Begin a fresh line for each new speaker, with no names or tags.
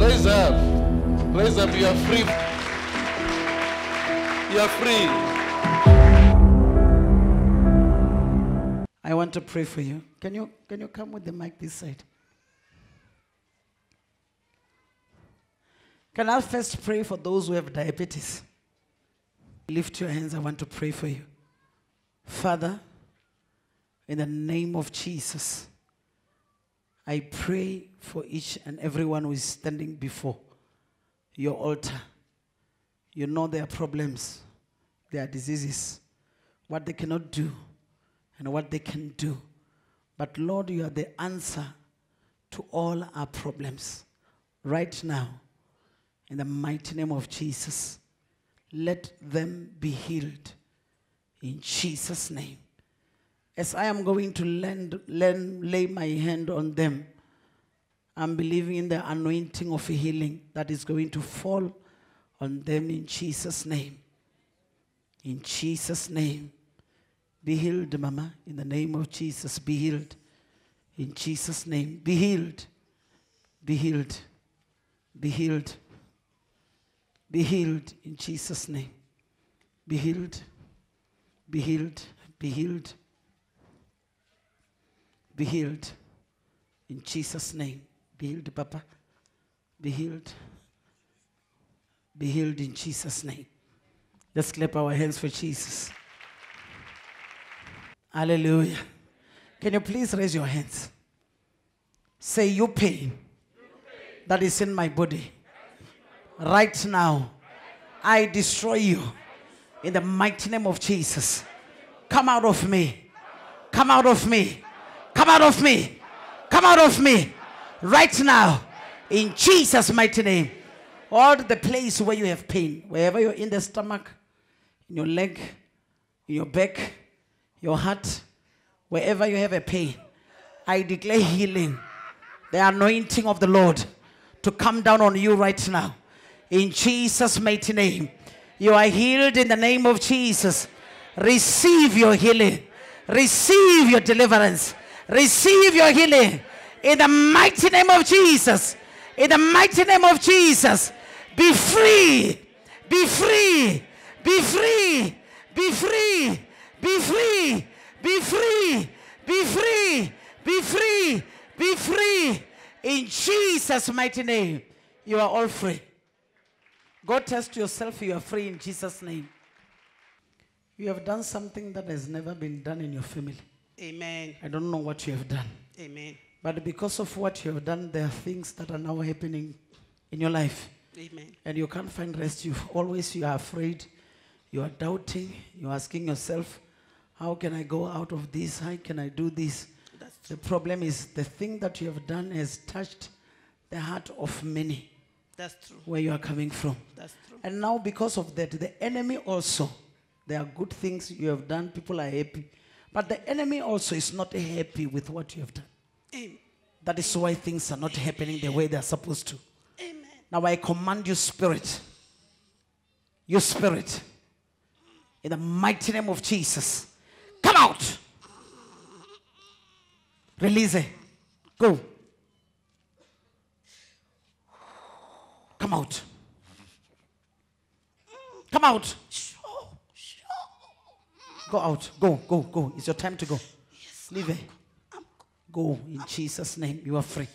Raise up. Raise up. You are free. You are free. I want to pray for you. Can you can you come with the mic this side? Can I first pray for those who have diabetes? Lift your hands. I want to pray for you. Father, in the name of Jesus, I pray for each and everyone who is standing before your altar. You know their problems, their diseases, what they cannot do, and what they can do. But Lord, you are the answer to all our problems right now. In the mighty name of Jesus, let them be healed in Jesus' name. As I am going to lend, lend, lay my hand on them, I'm believing in the anointing of healing that is going to fall on them in Jesus' name. In Jesus' name. Be healed, Mama. In the name of Jesus, be healed. In Jesus' name, be healed. Be healed. Be healed. Be healed in Jesus' name. Be healed. Be healed. Be healed. Be healed. In Jesus' name. Be healed, Papa. Be healed. Be healed in Jesus' name. Let's clap our hands for Jesus. Hallelujah. Can you please raise your hands? Say, You pain that is in my body right now, I destroy you in the mighty name of Jesus. Come out of me. Come out of me. Come out of me. Come out of me. Right now. In Jesus' mighty name. All the place where you have pain, wherever you're in the stomach, in your leg, in your back, your heart, wherever you have a pain, I declare healing, the anointing of the Lord to come down on you right now. In Jesus' mighty name. You are healed in the name of Jesus. Receive your healing. Receive your deliverance. Receive your healing in the mighty name of Jesus. In the mighty name of Jesus. Be free. Be free. Be free. Be free. Be free. Be free. Be free. Be free. Be free. In Jesus' mighty name. You are all free. Go test yourself. You are free in Jesus' name. You have done something that has never been done in your family. Amen. I don't know what you have done. Amen. But because of what you have done, there are things that are now happening in your life. Amen. And you can't find rest. You always you are afraid. You are doubting. You're asking yourself, how can I go out of this? How can I do this? the problem is the thing that you have done has touched the heart of many. That's true. Where you are coming from. That's true. And now because of that, the enemy also, there are good things you have done. People are happy. But the enemy also is not happy with what you have done. Amen. That is why things are not happening the way they are supposed to. Amen. Now I command you, spirit, your spirit, in the mighty name of Jesus, come out. Release it. Go. Come out. Come out. Go out. Go, go, go. It's your time to go. Yes, Leave I'm, I'm, go in I'm, Jesus' name. You are free.